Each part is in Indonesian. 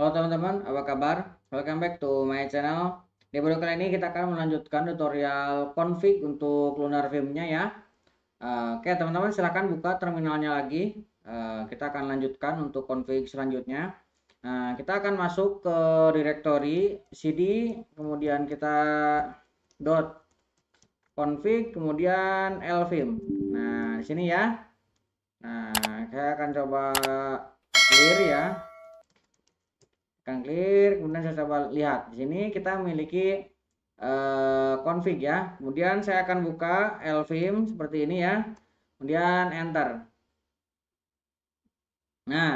Halo teman-teman, apa kabar? Welcome back to my channel. Di video kali ini kita akan melanjutkan tutorial config untuk Lunar filmnya ya. Eh, oke teman-teman silahkan buka terminalnya lagi. Eh, kita akan lanjutkan untuk config selanjutnya. Nah, kita akan masuk ke directory cd, kemudian kita dot config, kemudian lvim. Nah, di sini ya. Nah, saya akan coba clear ya. Kang clear kemudian saya coba lihat di sini kita memiliki uh, config ya kemudian saya akan buka lvim seperti ini ya kemudian enter nah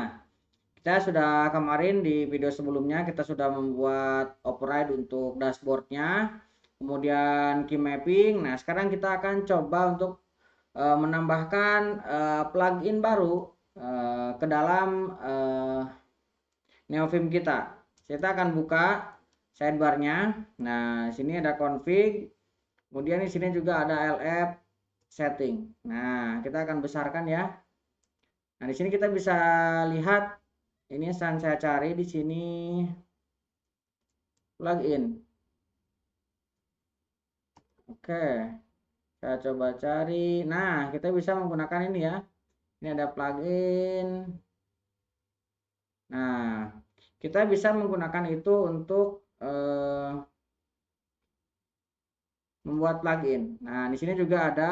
kita sudah kemarin di video sebelumnya kita sudah membuat override untuk dashboardnya kemudian key mapping nah sekarang kita akan coba untuk eh, menambahkan uh, plugin baru uh, ke dalam uh, neofim kita. Kita akan buka sidebarnya. Nah, sini ada config. Kemudian di sini juga ada LF setting. Nah, kita akan besarkan ya. Nah, di sini kita bisa lihat ini yang saya cari di sini plugin. Oke. Saya coba cari. Nah, kita bisa menggunakan ini ya. Ini ada plugin Nah, kita bisa menggunakan itu untuk eh, membuat plugin. Nah, di sini juga ada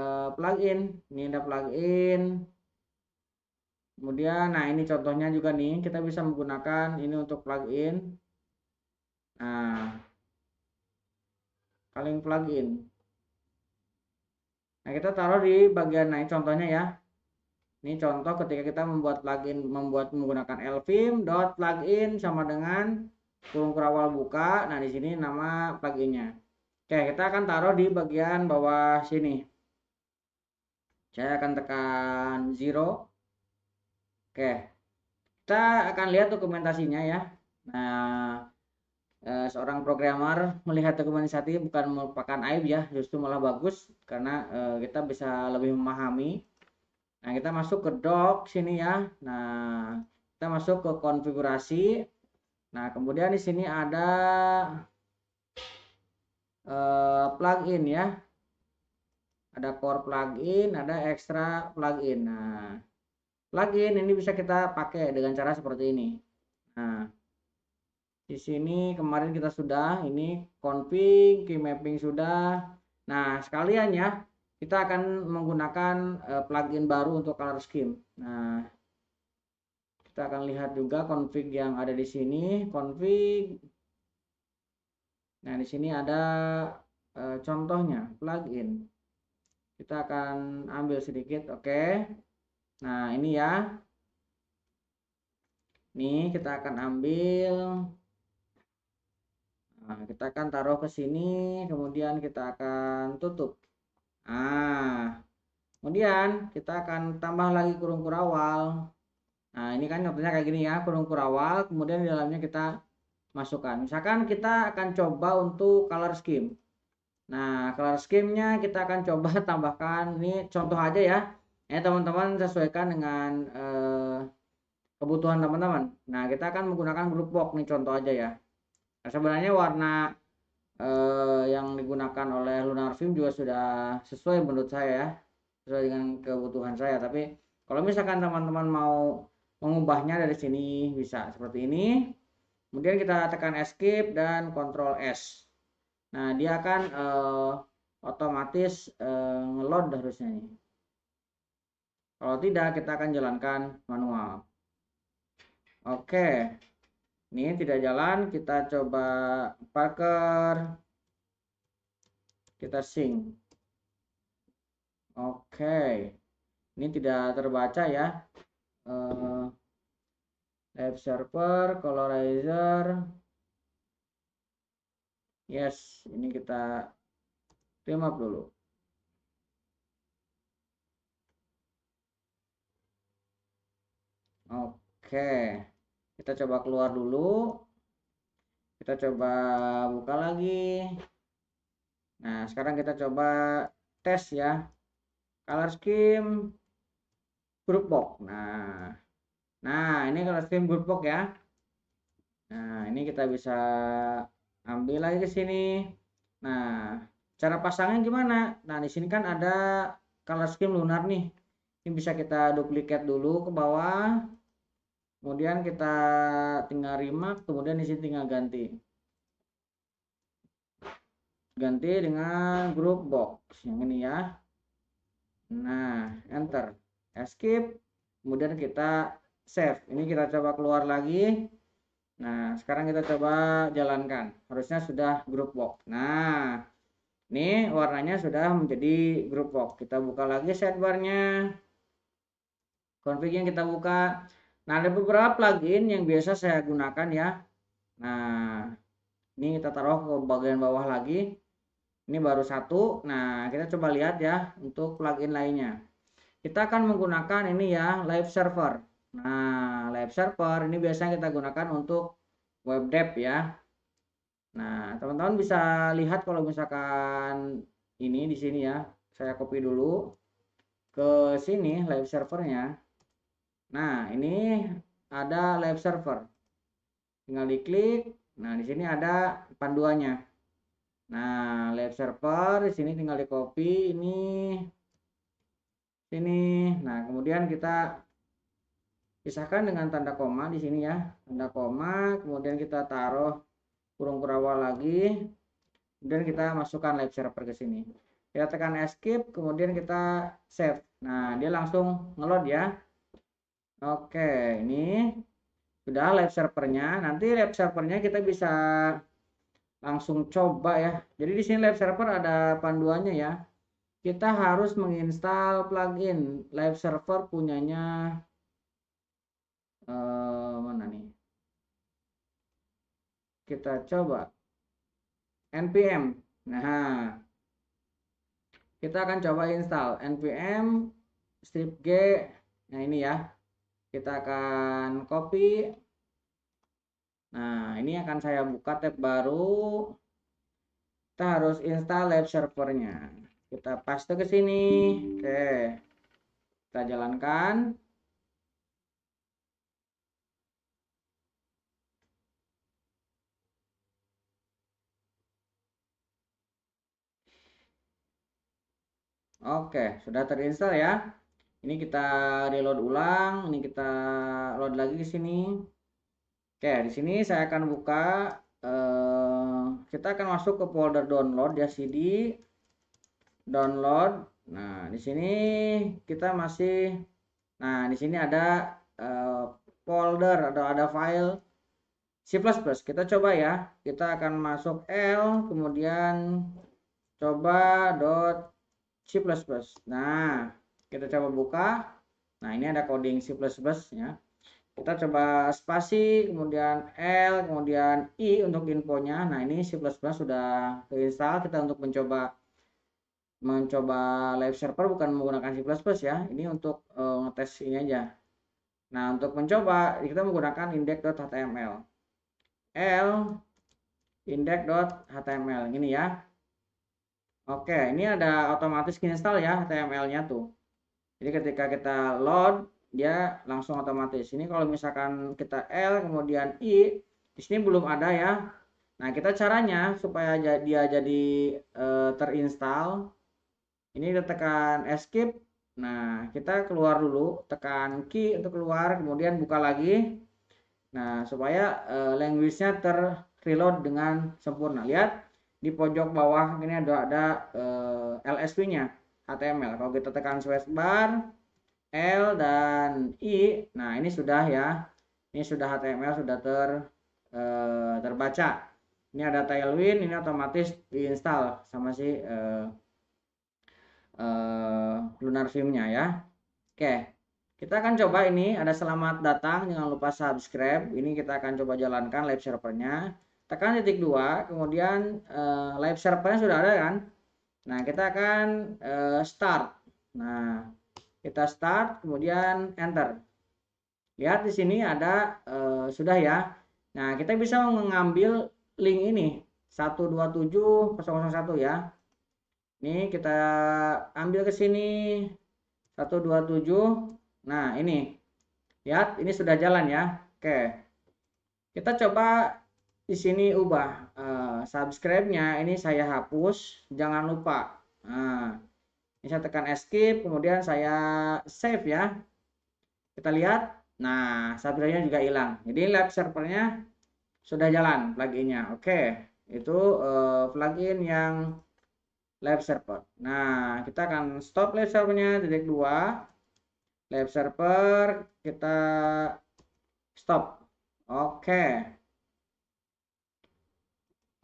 eh, plugin. Ini ada plugin. Kemudian, nah ini contohnya juga nih, kita bisa menggunakan ini untuk plugin. Nah, kaleng plugin. Nah, kita taruh di bagian naik contohnya ya. Ini contoh ketika kita membuat plugin membuat menggunakan Elvim dot plugin sama dengan kurung kurawal buka. Nah, di sini nama pluginnya. Oke, kita akan taruh di bagian bawah sini. Saya akan tekan zero. Oke. Kita akan lihat dokumentasinya ya. Nah, eh, seorang programmer melihat dokumentasi bukan merupakan aib ya, justru malah bagus karena eh, kita bisa lebih memahami Nah, kita masuk ke dock sini ya. Nah, kita masuk ke konfigurasi. Nah, kemudian di sini ada uh, plugin ya. Ada core plugin, ada extra plugin. Nah, plugin ini bisa kita pakai dengan cara seperti ini. Nah, di sini kemarin kita sudah ini config, key mapping sudah. Nah, sekalian ya, kita akan menggunakan uh, plugin baru untuk color scheme. Nah, kita akan lihat juga config yang ada di sini, config. Nah, di sini ada uh, contohnya plugin. Kita akan ambil sedikit, oke. Okay. Nah, ini ya. Nih, kita akan ambil Nah, kita akan taruh ke sini, kemudian kita akan tutup. Nah, kemudian kita akan tambah lagi kurung kurawal. Nah, ini kan contohnya kayak gini ya, kurung kurawal, kemudian di dalamnya kita masukkan. Misalkan kita akan coba untuk color scheme. Nah, color scheme-nya kita akan coba tambahkan ini contoh aja ya. Ya, teman-teman sesuaikan dengan eh, kebutuhan teman-teman. Nah, kita akan menggunakan grup box ini contoh aja ya. Nah, sebenarnya warna eh, yang digunakan oleh Lunar Film juga sudah sesuai menurut saya ya sesuai dengan kebutuhan saya tapi kalau misalkan teman-teman mau mengubahnya dari sini bisa seperti ini kemudian kita tekan escape dan Ctrl S nah dia akan eh, otomatis eh, harusnya nih kalau tidak kita akan jalankan manual oke okay ini tidak jalan kita coba parker kita sing oke okay. ini tidak terbaca ya uh, server colorizer yes ini kita up dulu oke okay kita coba keluar dulu kita coba buka lagi nah sekarang kita coba tes ya color scheme group box nah nah ini color scheme group box ya nah ini kita bisa ambil lagi ke sini nah cara pasangnya gimana nah di sini kan ada color scheme lunar nih ini bisa kita duplikat dulu ke bawah kemudian kita tinggal remark kemudian di sini tinggal ganti ganti dengan group box yang ini ya nah enter escape kemudian kita save ini kita coba keluar lagi nah sekarang kita coba jalankan harusnya sudah group box nah ini warnanya sudah menjadi group box kita buka lagi sidebarnya config yang kita buka Nah, ada beberapa plugin yang biasa saya gunakan ya. Nah, ini kita taruh ke bagian bawah lagi. Ini baru satu. Nah, kita coba lihat ya untuk plugin lainnya. Kita akan menggunakan ini ya, live server. Nah, live server ini biasanya kita gunakan untuk web dev ya. Nah, teman-teman bisa lihat kalau misalkan ini di sini ya. Saya copy dulu ke sini live servernya. Nah, ini ada live server. Tinggal diklik. Nah, di sini ada panduannya. Nah, live server di sini tinggal di copy ini sini. Nah, kemudian kita pisahkan dengan tanda koma di sini ya. Tanda koma, kemudian kita taruh kurung kurawal lagi. Kemudian kita masukkan live server ke sini. Kita tekan escape, kemudian kita save. Nah, dia langsung ngeload ya. Oke, ini sudah live servernya. Nanti live servernya kita bisa langsung coba ya. Jadi di sini live server ada panduannya ya. Kita harus menginstal plugin live server punyanya eh, mana nih? Kita coba npm. Nah, kita akan coba install npm strip g. Nah ini ya kita akan copy nah ini akan saya buka tab baru kita harus install web servernya kita paste ke sini oke kita jalankan Oke, sudah terinstall ya ini kita reload ulang ini kita load lagi ke sini oke di sini saya akan buka eh, kita akan masuk ke folder download ya CD download nah di sini kita masih nah di sini ada eh, folder atau ada file C++ kita coba ya kita akan masuk L kemudian coba dot C++ nah kita coba buka nah ini ada coding C++ ya kita coba spasi kemudian L kemudian I untuk infonya nah ini C++ sudah terinstall kita untuk mencoba mencoba live server bukan menggunakan C++ ya ini untuk uh, ngetes ini aja nah untuk mencoba kita menggunakan index.html L index.html ini ya oke ini ada otomatis install ya HTML nya tuh jadi ketika kita load dia langsung otomatis. Ini kalau misalkan kita L kemudian I di sini belum ada ya. Nah, kita caranya supaya dia jadi e, terinstall. Ini kita tekan escape. Nah, kita keluar dulu, tekan key untuk keluar, kemudian buka lagi. Nah, supaya e, language-nya terreload dengan sempurna. Lihat di pojok bawah ini ada ada e, eh, LSP-nya. HTML. Kalau kita tekan spacebar, L dan I, nah ini sudah ya, ini sudah HTML sudah ter e, terbaca. Ini ada Tailwind, ini otomatis diinstal sama si e, e, Lunar Filmnya nya ya. Oke, kita akan coba ini. Ada selamat datang, jangan lupa subscribe. Ini kita akan coba jalankan live servernya. Tekan titik dua, kemudian e, live servernya sudah ada kan? Nah, kita akan uh, start. Nah, kita start kemudian enter. Lihat di sini ada uh, sudah ya. Nah, kita bisa mengambil link ini 127001 ya. Ini kita ambil ke sini 127. Nah, ini. Lihat, ini sudah jalan ya. Oke. Kita coba di sini ubah uh, subscribe-nya ini saya hapus jangan lupa nah, ini saya tekan escape kemudian saya save ya kita lihat nah subscribe-nya juga hilang jadi lab servernya sudah jalan pluginnya oke okay. itu uh, plugin yang live server nah kita akan stop live servernya titik dua live server kita stop oke okay.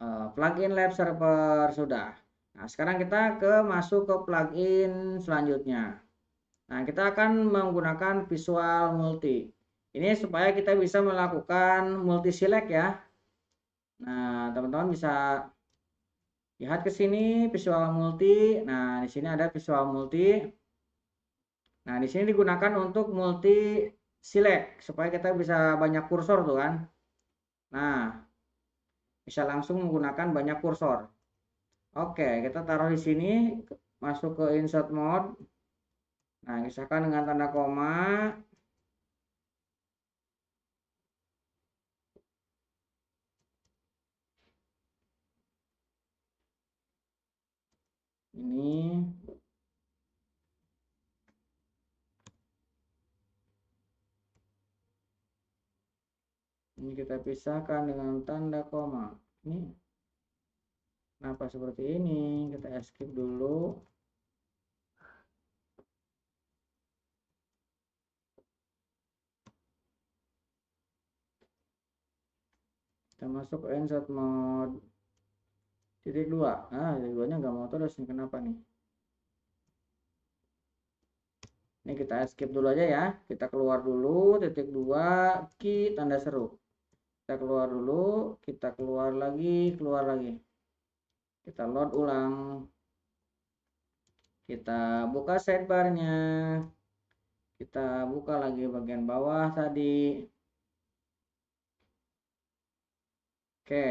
Eh, plugin lab server sudah. Nah, sekarang kita ke masuk ke plugin selanjutnya. Nah, kita akan menggunakan visual multi. Ini supaya kita bisa melakukan multi select ya. Nah, teman-teman bisa lihat ke sini visual multi. Nah, di sini ada visual multi. Nah, di sini digunakan untuk multi select supaya kita bisa banyak kursor tuh kan. Nah, bisa langsung menggunakan banyak kursor. Oke, kita taruh di sini, masuk ke insert mode. Nah, misalkan dengan tanda koma. Ini Ini kita pisahkan dengan tanda koma. Ini kenapa seperti ini? Kita escape dulu. Kita masuk ke insert mode titik dua. Ah, titik nya nggak mau terus nih. Kenapa nih? Ini kita escape dulu aja ya. Kita keluar dulu, titik dua, key, tanda seru kita keluar dulu kita keluar lagi keluar lagi kita load ulang kita buka sidebarnya kita buka lagi bagian bawah tadi oke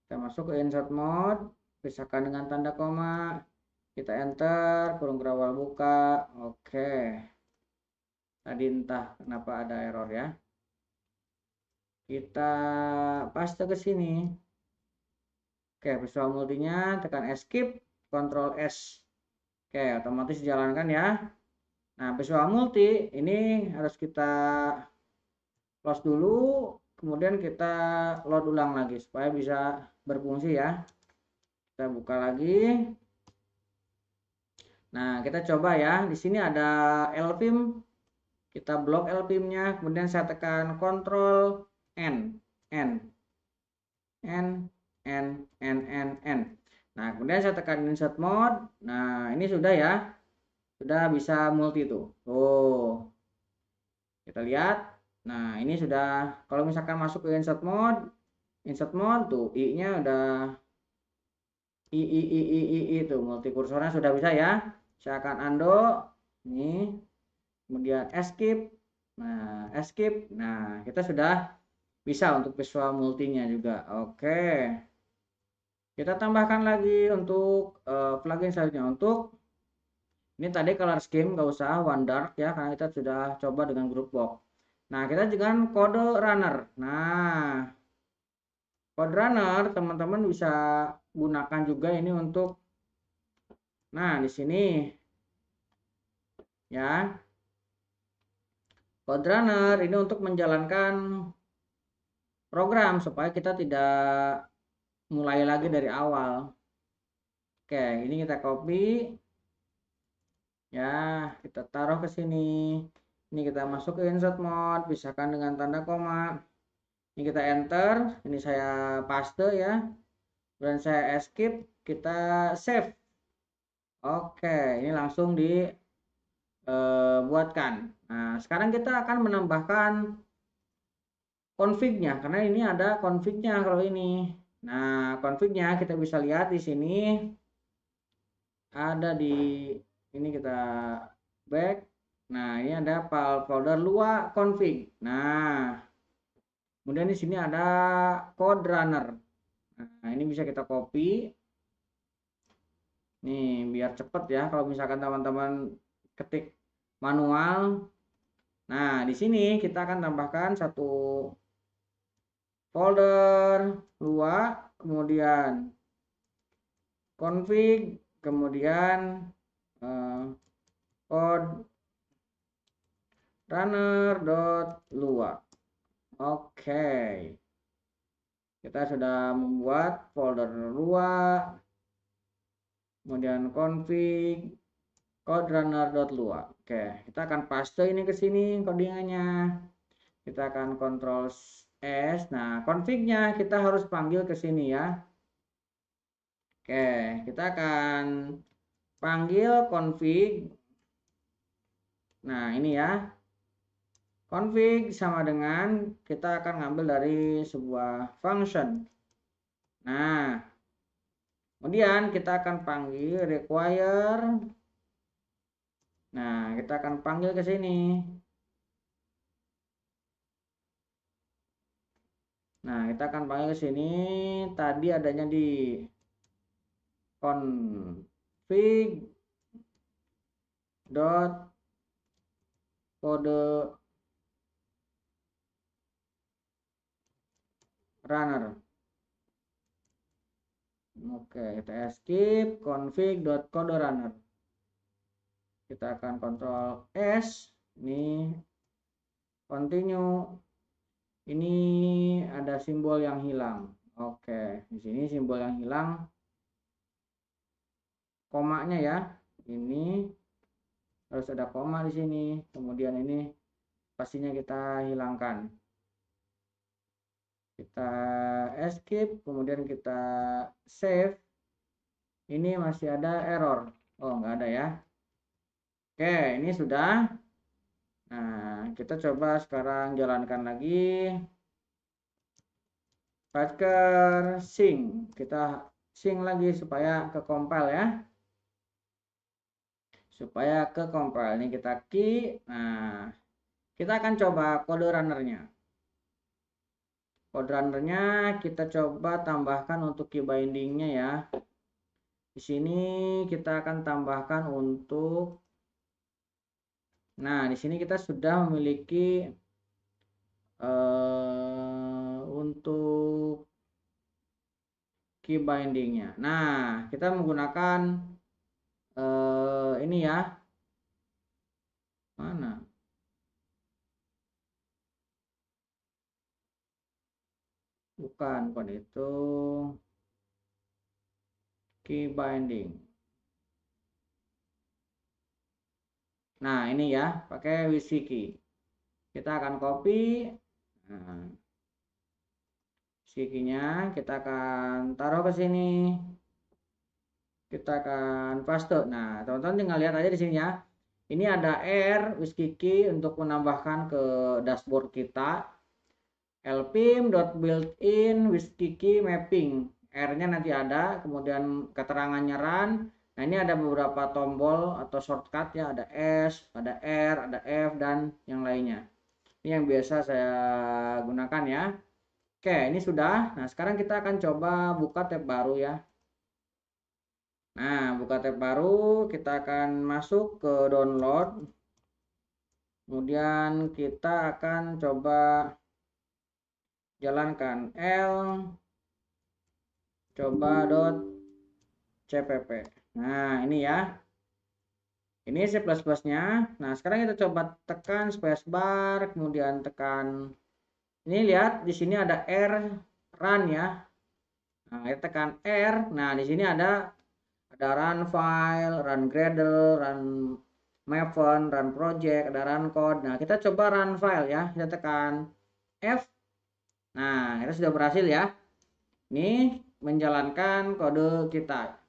kita masuk ke insert mode pisahkan dengan tanda koma kita enter kurung gerawal buka oke tadi entah kenapa ada error ya kita paste ke sini oke visual multinya tekan escape control S oke otomatis dijalankan ya nah visual multi ini harus kita close dulu kemudian kita load ulang lagi supaya bisa berfungsi ya kita buka lagi nah kita coba ya di sini ada LPIM kita blok LPIM nya kemudian saya tekan control n n n n n n n nah kemudian saya tekan insert mode nah ini sudah ya sudah bisa multi tuh Oh, kita lihat nah ini sudah kalau misalkan masuk ke insert mode insert mode tuh i nya udah i i i i i, itu multi kursornya sudah bisa ya saya akan undo ini kemudian escape nah escape nah kita sudah bisa untuk visual multinya juga oke kita tambahkan lagi untuk uh, plugin selanjutnya untuk ini tadi color scheme gak usah one dark ya karena kita sudah coba dengan group box nah kita juga kode kan runner nah kode runner teman-teman bisa gunakan juga ini untuk nah di sini ya kode runner ini untuk menjalankan program supaya kita tidak mulai lagi dari awal. Oke, ini kita copy. Ya, kita taruh ke sini. Ini kita masuk ke insert mode, pisahkan dengan tanda koma. Ini kita enter, ini saya paste ya. Dan saya escape, kita save. Oke, ini langsung dibuatkan. Eh, nah, sekarang kita akan menambahkan konfignya karena ini ada konfignya kalau ini. Nah, konfignya kita bisa lihat di sini ada di ini kita back. Nah, ini ada file folder luar config. Nah, kemudian di sini ada code runner. Nah, ini bisa kita copy. Nih, biar cepet ya kalau misalkan teman-teman ketik manual. Nah, di sini kita akan tambahkan satu folder luar kemudian config kemudian eh, code runner dot lua oke okay. kita sudah membuat folder lua kemudian config code runner dot lua oke okay. kita akan paste ini ke sini codingannya kita akan kontrol S. Nah, config-nya kita harus panggil ke sini ya. Oke, kita akan panggil config. Nah, ini ya. Config sama dengan kita akan ngambil dari sebuah function. Nah, kemudian kita akan panggil require. Nah, kita akan panggil ke sini. Nah, kita akan panggil ke sini. Tadi adanya di config dot kode runner. Oke, kita skip config dot kode runner. Kita akan kontrol S, ini continue ini ada simbol yang hilang oke di sini simbol yang hilang komanya ya ini harus ada koma di sini kemudian ini pastinya kita hilangkan kita escape kemudian kita save ini masih ada error oh nggak ada ya oke ini sudah Nah, kita coba sekarang jalankan lagi. Packer sync. Kita sync lagi supaya ke compile ya. Supaya ke compile. Ini kita key. Nah, kita akan coba kode runnernya. Kode runnernya kita coba tambahkan untuk key bindingnya ya. Di sini kita akan tambahkan untuk Nah, di sini kita sudah memiliki uh, untuk key bindingnya. Nah, kita menggunakan uh, ini ya. Mana? Bukan, bukan itu. Key binding. Nah, ini ya, pakai wisiki. Kita akan copy. Nah, wiskinya kita akan taruh ke sini. Kita akan paste. Nah, teman-teman tinggal lihat aja di sini ya. Ini ada R wiskiki untuk menambahkan ke dashboard kita. built in wiskiki mapping. R-nya nanti ada, kemudian keterangan nyaran, Nah, ini ada beberapa tombol atau shortcut ya, ada S, ada R, ada F dan yang lainnya. Ini yang biasa saya gunakan ya. Oke, ini sudah. Nah, sekarang kita akan coba buka tab baru ya. Nah, buka tab baru, kita akan masuk ke download. Kemudian kita akan coba jalankan L coba dot CPP. Nah, ini ya. Ini C++-nya. Nah, sekarang kita coba tekan spacebar, kemudian tekan ini lihat di sini ada R run ya. Nah, kita tekan R. Nah, di sini ada ada run file, run Gradle, run Maven, run project, ada run code. Nah, kita coba run file ya. Kita tekan F. Nah, kita sudah berhasil ya. Ini menjalankan kode kita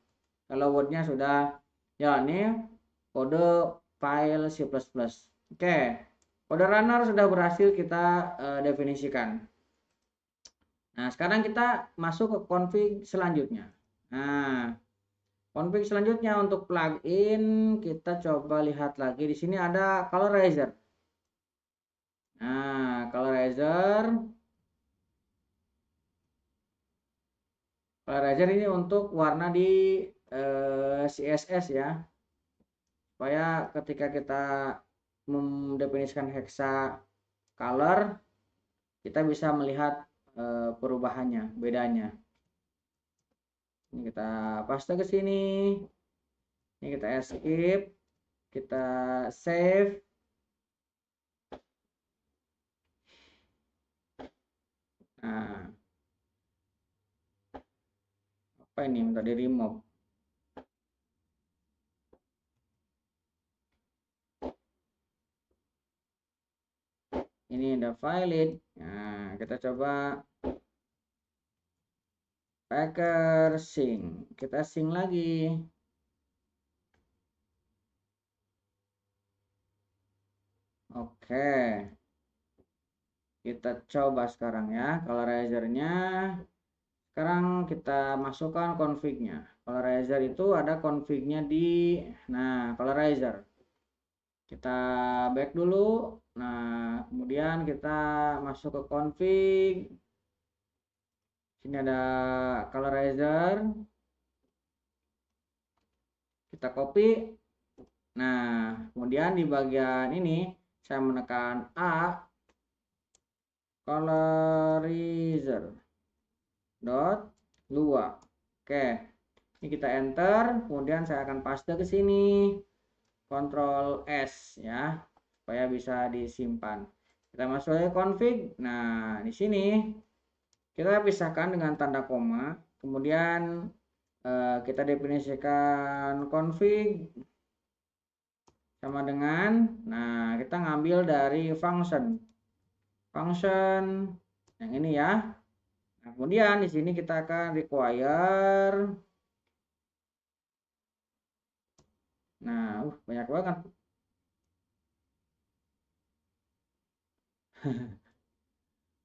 kalau wordnya sudah ya ini kode file C++ oke kode runner sudah berhasil kita uh, definisikan nah sekarang kita masuk ke config selanjutnya nah config selanjutnya untuk plugin kita coba lihat lagi di sini ada colorizer nah colorizer colorizer ini untuk warna di eh, CSS ya supaya ketika kita mendefinisikan hexa color kita bisa melihat eh, perubahannya bedanya ini kita paste ke sini ini kita escape kita save nah apa ini minta di remove ini ada valid nah kita coba packer sync kita sing lagi oke kita coba sekarang ya colorizer-nya sekarang kita masukkan config-nya colorizer itu ada config-nya di nah colorizer kita back dulu Nah, kemudian kita masuk ke config. Sini ada colorizer. Kita copy. Nah, kemudian di bagian ini saya menekan A colorizer dot dua. Oke. Ini kita enter, kemudian saya akan paste ke sini. Control S ya supaya bisa disimpan kita masuk ke config nah di sini kita pisahkan dengan tanda koma kemudian eh, kita definisikan config sama dengan nah kita ngambil dari function function yang ini ya nah, kemudian di sini kita akan require nah uh, banyak banget kan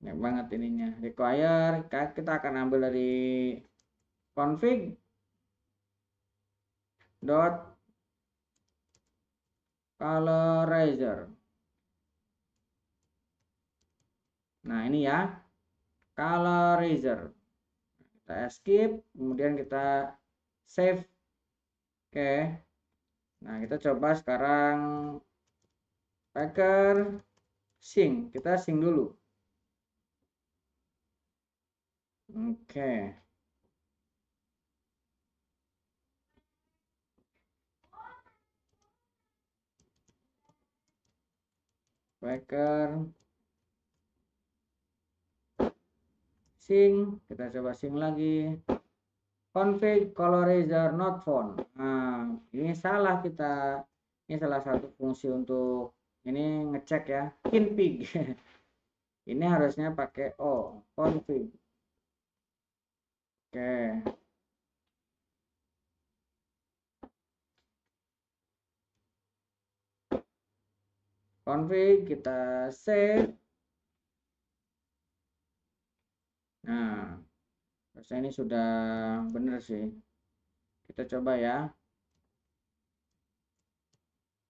banyak banget ininya require kita akan ambil dari config dot colorizer nah ini ya colorizer kita escape kemudian kita save oke nah kita coba sekarang packer Sing, Kita sing dulu. Oke. Okay. Packer. sing Kita coba sing lagi. Config colorizer not phone. Nah, ini salah kita. Ini salah satu fungsi untuk ini ngecek ya config ini harusnya pakai o config oke config kita save nah harusnya ini sudah benar sih kita coba ya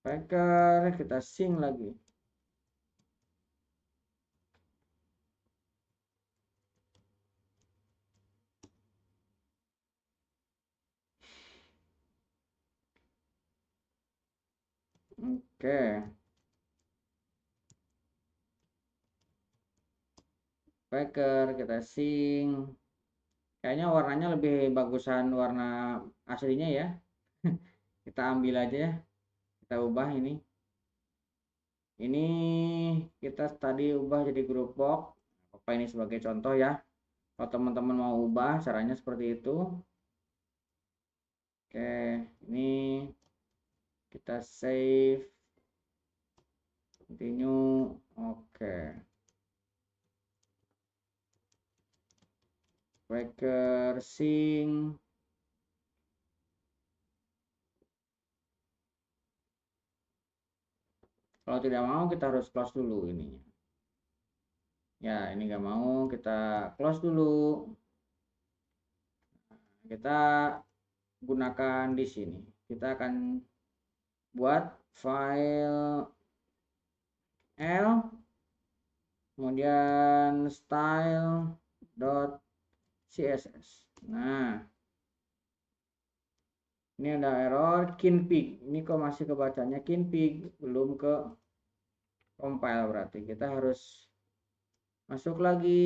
packer kita sing lagi Oke. Packer kita sing. Kayaknya warnanya lebih bagusan warna aslinya ya. kita ambil aja ya kita ubah ini ini kita tadi ubah jadi grup box apa ini sebagai contoh ya kalau teman-teman mau ubah caranya seperti itu oke ini kita save continue oke Breaker sync kalau tidak mau kita harus close dulu ininya ya ini nggak mau kita close dulu kita gunakan di sini kita akan buat file l kemudian style.css nah ini ada error kinpig. Ini kok masih kebacanya kinpig, belum ke compile berarti. Kita harus masuk lagi.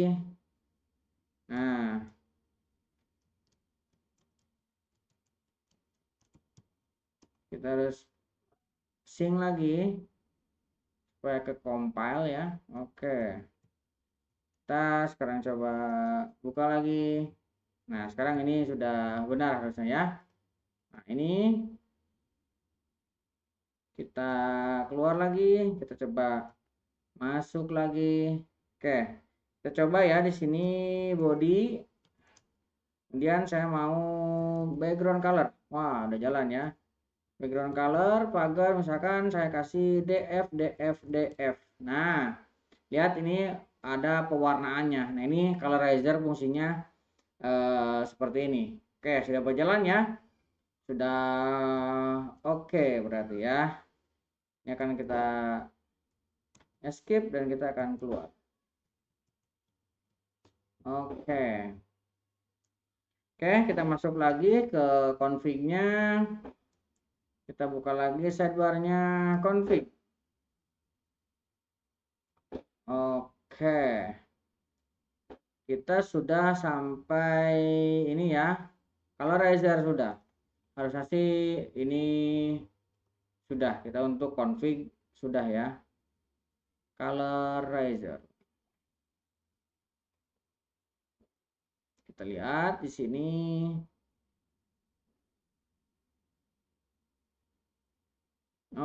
Nah. Kita harus sing lagi supaya ke compile ya. Oke. Kita sekarang coba buka lagi. Nah, sekarang ini sudah benar harusnya ya. Nah, ini kita keluar lagi, kita coba masuk lagi. Oke. Kita coba ya di sini body. Kemudian saya mau background color. Wah, udah jalan ya. Background color pagar misalkan saya kasih DF DF DF. Nah, lihat ini ada pewarnaannya. Nah, ini colorizer fungsinya eh, seperti ini. Oke, sudah berjalan ya sudah oke okay berarti ya ini akan kita escape dan kita akan keluar oke okay. oke okay, kita masuk lagi ke config kita buka lagi sidebar-nya config oke okay. kita sudah sampai ini ya kalau Razer sudah harusnya sih ini sudah kita untuk config sudah ya colorizer kita lihat di sini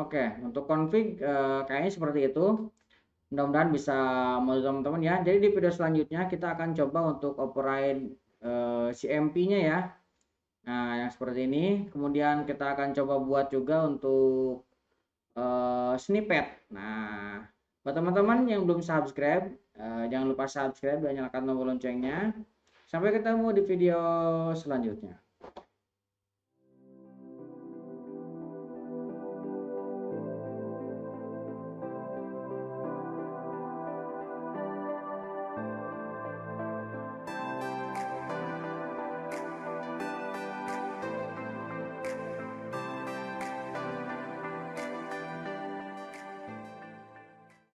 Oke, untuk config eh, kayaknya seperti itu. Mudah-mudahan bisa mau teman-teman ya. Jadi di video selanjutnya kita akan coba untuk operate CMP-nya eh, ya. Nah, yang seperti ini. Kemudian kita akan coba buat juga untuk uh, snippet. Nah, buat teman-teman yang belum subscribe, uh, jangan lupa subscribe dan nyalakan tombol loncengnya. Sampai ketemu di video selanjutnya.